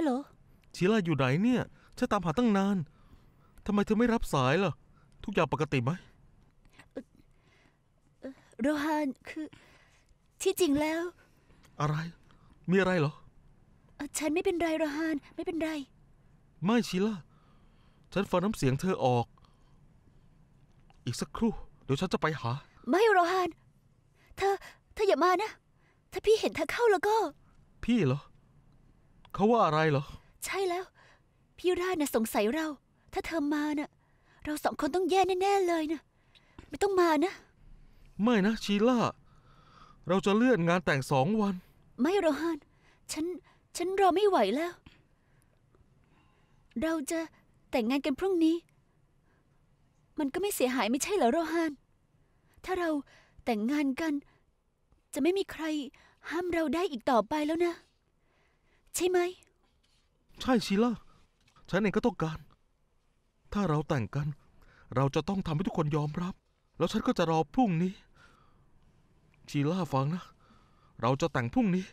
ลโหลชีลาอยู่ไหนเนี่ยฉันตามหาตั้งนานทำไมเธอไม่รับสายล่ะทุกอย่างปกติไหมโรฮานคือที่จริงแล้ว อะไร มีอะไรเหรอฉันไม่เป็นไรโรฮานไม่เป็นไร ไม่ชีลาฉันฟังน้ำเสียงเธอออก อีกสักครู่เดี๋ยวฉันจะไปหา ไม่โรฮานเธอ เธออย่ามานะถ้าพี่เห็นเธอเข้าแล้วก็ พี่เหรอเขาว่าอะไรเหรอใช่แล้วพี่ราชน่ะสงสัยเรา ถ้าเธอมาน่ะเราสองคนต้องแย่แน่ๆเลยนะไม่ต้องมานะ ไม่นะชีล่าเราจะเลื่อนงานแต่งสองวัน ไม่โรฮานฉัน ฉันรอไม่ไหวแล้ว เราจะแต่งงานกันพรุ่งนี้ มันก็ไม่เสียหายไม่ใช่เหรอโรฮานถ้าเราแต่งงานกัน จะไม่มีใครห้ามเราได้อีกต่อไปแล้วนะช่ไหม ใช่สิล่ะฉันเองก็ต้องการ ถ้าเราแต่งกัน เราจะต้องทำให้ทุกคนยอมรับ แล้วฉันก็จะรอพรุ่งนี้ ชีล่าฟังนะ เราจะแต่งพรุ่งนี้